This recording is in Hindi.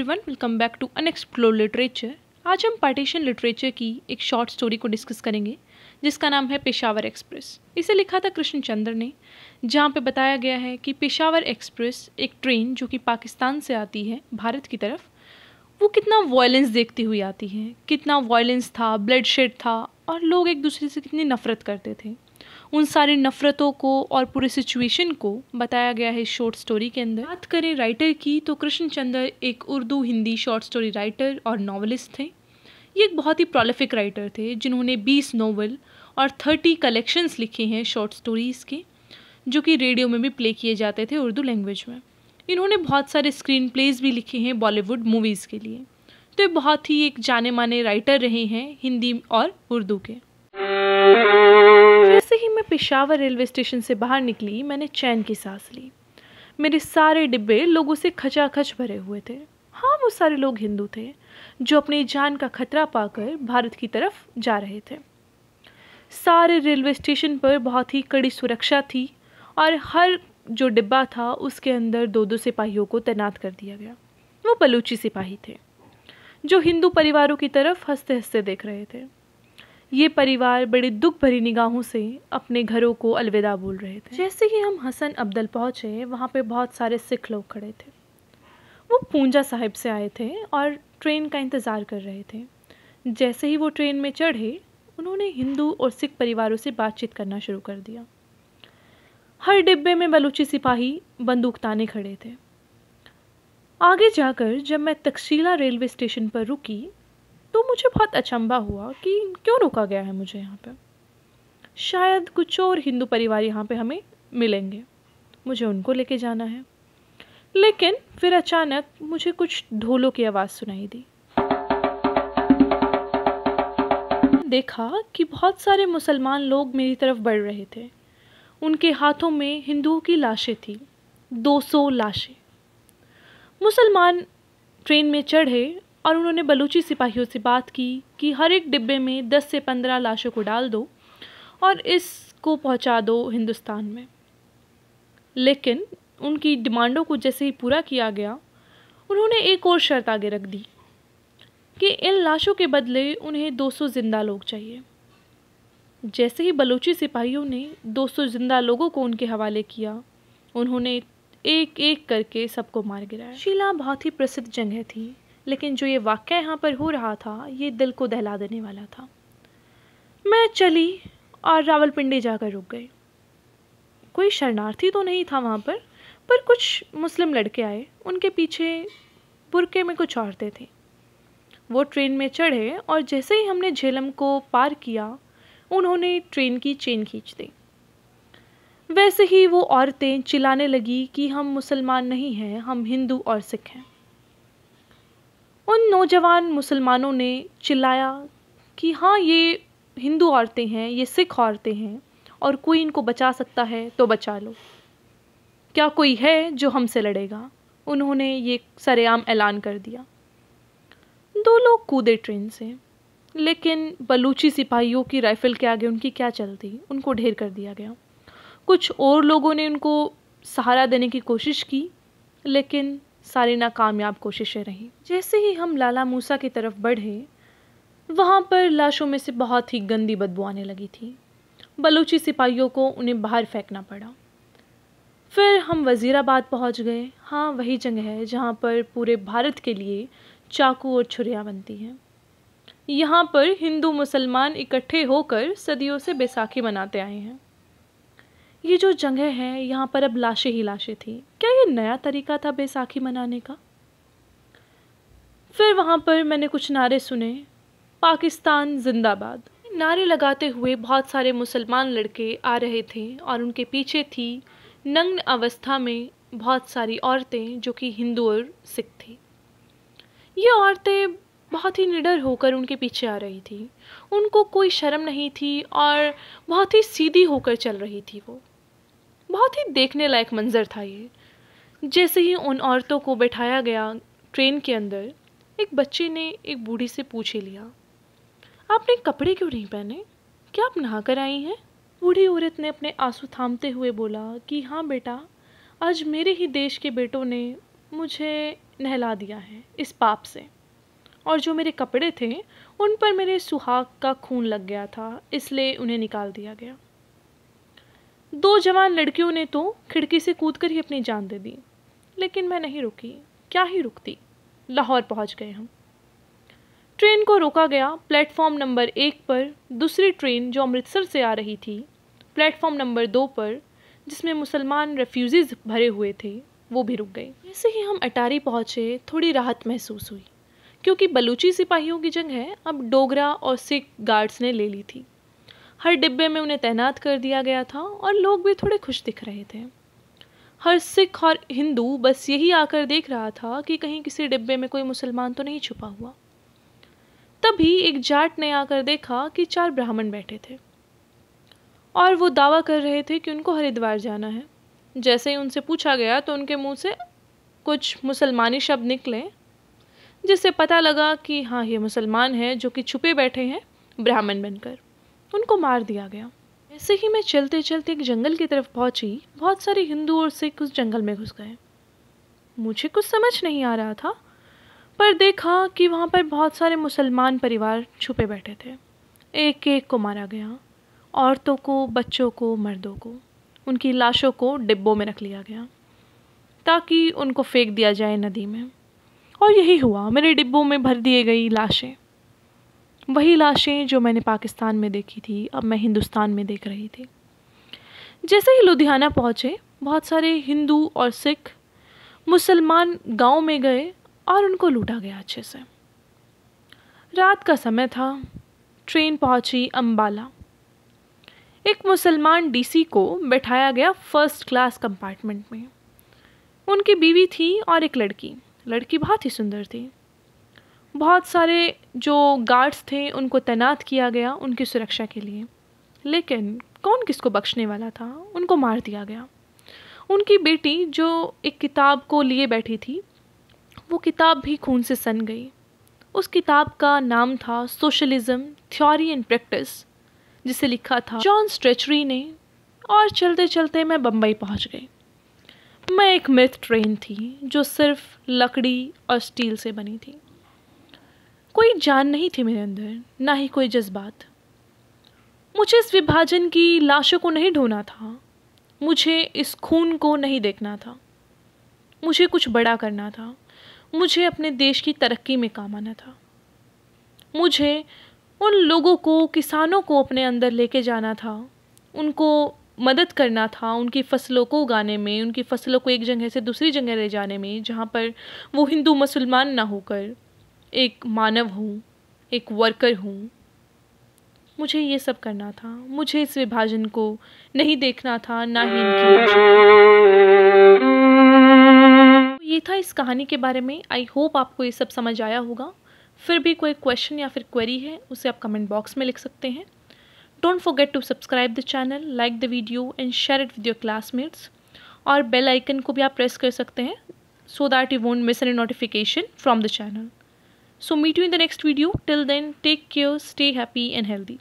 Everyone welcome back to unexplored literature आज हम पार्टीशन लिटरेचर की एक शॉर्ट स्टोरी को डिस्कस करेंगे जिसका नाम है पेशावर एक्सप्रेस इसे लिखा था कृष्णचंद्र ने जहाँ पे बताया गया है कि पेशावर एक्सप्रेस एक ट्रेन जो कि पाकिस्तान से आती है भारत की तरफ वो कितना वॉयलेंस देखती हुई आती है कितना वॉयलेंस था ब्लड शेड था और लोग एक दूसरे से कितनी नफरत करते थे उन सारी नफ़रतों को और पूरे सिचुएशन को बताया गया है शॉर्ट स्टोरी के अंदर बात करें राइटर की तो कृष्ण चंद्र एक Urdu Hindi short story writer और नावलिस्ट थे ये एक बहुत ही प्रोलिफिक राइटर थे जिन्होंने 20 नोवेल और 30 कलेक्शंस लिखे हैं शॉर्ट स्टोरीज़ के जो कि रेडियो में भी प्ले किए जाते थे उर्दू लैंग्वेज में इन्होंने बहुत सारे स्क्रीन प्लेज भी लिखे हैं बॉलीवुड मूवीज़ के लिए तो ये बहुत ही एक जाने माने राइटर रहे हैं हिंदी और उर्दू के जैसे ही मैं पिशावर रेलवे स्टेशन से बाहर निकली मैंने चैन की सांस ली मेरे सारे डिब्बे लोगों से खचाखच भरे हुए थे हाँ वो सारे लोग हिंदू थे जो अपनी जान का खतरा पाकर भारत की तरफ जा रहे थे सारे रेलवे स्टेशन पर बहुत ही कड़ी सुरक्षा थी और हर जो डिब्बा था उसके अंदर दो दो सिपाहियों को तैनात कर दिया गया वो बलूची सिपाही थे जो हिंदू परिवारों की तरफ हंसते हंसते देख रहे थे ये परिवार बड़ी दुख भरी निगाहों से अपने घरों को अलविदा बोल रहे थे जैसे ही हम हसन अब्दल पहुँचे वहाँ पे बहुत सारे सिख लोग खड़े थे वो पूंजा साहिब से आए थे और ट्रेन का इंतज़ार कर रहे थे जैसे ही वो ट्रेन में चढ़े उन्होंने हिंदू और सिख परिवारों से बातचीत करना शुरू कर दिया हर डिब्बे में बलूची सिपाही बंदूक ताने खड़े थे आगे जाकर जब मैं तक्षशिला रेलवे स्टेशन पर रुकी तो मुझे बहुत अचंबा हुआ कि क्यों रोका गया है मुझे यहाँ पर शायद कुछ और हिंदू परिवार यहाँ पे हमें मिलेंगे मुझे उनको लेके जाना है लेकिन फिर अचानक मुझे कुछ ढोलों की आवाज़ सुनाई दी देखा कि बहुत सारे मुसलमान लोग मेरी तरफ बढ़ रहे थे उनके हाथों में हिंदुओं की लाशें थी 200 लाशें मुसलमान ट्रेन में चढ़े और उन्होंने बलूची सिपाहियों से बात की कि हर एक डिब्बे में दस से पंद्रह लाशों को डाल दो और इसको पहुंचा दो हिंदुस्तान में लेकिन उनकी डिमांडों को जैसे ही पूरा किया गया उन्होंने एक और शर्त आगे रख दी कि इन लाशों के बदले उन्हें 200 जिंदा लोग चाहिए जैसे ही बलूची सिपाहियों ने 200 जिंदा लोगों को उनके हवाले किया उन्होंने एक एक करके सबको मार गिराया शीला बहुत ही प्रसिद्ध जगह थी लेकिन जो ये वाक़ यहाँ पर हो रहा था ये दिल को दहला देने वाला था मैं चली और रावलपिंडी जाकर रुक गई कोई शरणार्थी तो नहीं था वहाँ पर पर कुछ मुस्लिम लड़के आए उनके पीछे बुरके में कुछ औरतें थीं वो ट्रेन में चढ़े और जैसे ही हमने झेलम को पार किया उन्होंने ट्रेन की चेन खींच दी वैसे ही वो औरतें चिल्लाने लगी कि हम मुसलमान नहीं हैं हम हिंदू और सिख हैं उन नौजवान मुसलमानों ने चिल्लाया कि हाँ ये हिंदू औरतें हैं ये सिख औरतें हैं और कोई इनको बचा सकता है तो बचा लो क्या कोई है जो हमसे लड़ेगा उन्होंने ये सरेआम ऐलान कर दिया दो लोग कूदे ट्रेन से लेकिन बलूची सिपाहियों की राइफ़ल के आगे उनकी क्या चलती उनको ढेर कर दिया गया कुछ और लोगों ने उनको सहारा देने की कोशिश की लेकिन सारी नाकामयाब कोशिशें रहीं जैसे ही हम लाला मूसा की तरफ बढ़े वहाँ पर लाशों में से बहुत ही गंदी बदबू आने लगी थी बलूची सिपाहियों को उन्हें बाहर फेंकना पड़ा फिर हम वज़ीराबाद पहुँच गए हाँ वही जगह है जहाँ पर पूरे भारत के लिए चाकू और छुरियाँ बनती हैं यहाँ पर हिंदू मुसलमान इकट्ठे होकर सदियों से बैसाखी मनाते आए हैं ये जो जगह है यहाँ पर अब लाशें ही लाशें थी क्या ये नया तरीका था बैसाखी मनाने का फिर वहाँ पर मैंने कुछ नारे सुने पाकिस्तान जिंदाबाद नारे लगाते हुए बहुत सारे मुसलमान लड़के आ रहे थे और उनके पीछे थी नग्न अवस्था में बहुत सारी औरतें जो कि हिंदू और सिख थी ये औरतें बहुत ही निडर होकर उनके पीछे आ रही थी उनको कोई शर्म नहीं थी और बहुत ही सीधी होकर चल रही थी वो बहुत ही देखने लायक मंज़र था ये जैसे ही उन औरतों को बैठाया गया ट्रेन के अंदर एक बच्चे ने एक बूढ़ी से पूछ ही लिया आपने कपड़े क्यों नहीं पहने क्या आप नहा कर आई हैं बूढ़ी औरत ने अपने आंसू थामते हुए बोला कि हाँ बेटा आज मेरे ही देश के बेटों ने मुझे नहला दिया है इस पाप से और जो मेरे कपड़े थे उन पर मेरे सुहाग का खून लग गया था इसलिए उन्हें निकाल दिया गया दो जवान लड़कियों ने तो खिड़की से कूद कर ही अपनी जान दे दी लेकिन मैं नहीं रुकी क्या ही रुकती लाहौर पहुंच गए हम ट्रेन को रोका गया प्लेटफॉर्म नंबर एक पर दूसरी ट्रेन जो अमृतसर से आ रही थी प्लेटफॉर्म नंबर दो पर जिसमें मुसलमान रेफ्यूज़ीज़ भरे हुए थे वो भी रुक गई जैसे ही हम अटारी पहुँचे थोड़ी राहत महसूस हुई क्योंकि बलूची सिपाहियों की जंग है अब डोगरा और सिख गार्ड्स ने ले ली थी हर डिब्बे में उन्हें तैनात कर दिया गया था और लोग भी थोड़े खुश दिख रहे थे हर सिख और हिंदू बस यही आकर देख रहा था कि कहीं किसी डिब्बे में कोई मुसलमान तो नहीं छुपा हुआ तभी एक जाट ने आकर देखा कि चार ब्राह्मण बैठे थे और वो दावा कर रहे थे कि उनको हरिद्वार जाना है जैसे ही उनसे पूछा गया तो उनके मुंह से कुछ मुसलमानी शब्द निकले जिससे पता लगा कि हाँ ये मुसलमान हैं जो कि छुपे बैठे हैं ब्राह्मण बनकर तो उनको मार दिया गया ऐसे ही मैं चलते चलते एक जंगल की तरफ पहुंची बहुत सारे हिंदू और सिख उस जंगल में घुस गए मुझे कुछ समझ नहीं आ रहा था पर देखा कि वहाँ पर बहुत सारे मुसलमान परिवार छुपे बैठे थे एक एक को मारा गया औरतों को बच्चों को मर्दों को उनकी लाशों को डिब्बों में रख लिया गया ताकि उनको फेंक दिया जाए नदी में और यही हुआ मेरे डिब्बों में भर दिए गई लाशें वही लाशें जो मैंने पाकिस्तान में देखी थी अब मैं हिंदुस्तान में देख रही थी जैसे ही लुधियाना पहुँचे बहुत सारे हिंदू और सिख मुसलमान गांव में गए और उनको लूटा गया अच्छे से रात का समय था ट्रेन पहुंची अंबाला एक मुसलमान डीसी को बैठाया गया फर्स्ट क्लास कंपार्टमेंट में उनकी बीवी थी और एक लड़की लड़की बहुत ही सुंदर थी बहुत सारे जो गार्ड्स थे उनको तैनात किया गया उनकी सुरक्षा के लिए लेकिन कौन किसको बख्शने वाला था उनको मार दिया गया उनकी बेटी जो एक किताब को लिए बैठी थी वो किताब भी खून से सन गई उस किताब का नाम था सोशलिज्म थ्योरी एंड प्रैक्टिस जिसे लिखा था जॉन स्ट्रेचरी ने और चलते चलते मैं बम्बई पहुंच गई मैं एक मृत ट्रेन थी जो सिर्फ लकड़ी और स्टील से बनी थी कोई जान नहीं थी मेरे अंदर ना ही कोई जज्बात मुझे इस विभाजन की लाशों को नहीं ढोना था मुझे इस खून को नहीं देखना था मुझे कुछ बड़ा करना था मुझे अपने देश की तरक्की में काम आना था मुझे उन लोगों को किसानों को अपने अंदर लेके जाना था उनको मदद करना था उनकी फसलों को उगाने में उनकी फसलों को एक जगह से दूसरी जगह ले जाने में जहाँ पर वो हिंदू मुसलमान ना होकर एक मानव हूँ एक वर्कर हूँ मुझे ये सब करना था मुझे इस विभाजन को नहीं देखना था ना ही इनकी ये था इस कहानी के बारे में आई होप आपको ये सब समझ आया होगा फिर भी कोई क्वेश्चन या फिर क्वेरी है उसे आप कमेंट बॉक्स में लिख सकते हैं don't forget to subscribe the channel like the video and share it with your classmates और बेल आइकन को भी आप प्रेस कर सकते हैं so that you won't miss an notification from the channel So meet you in the next video. Till then, take care, stay happy and healthy.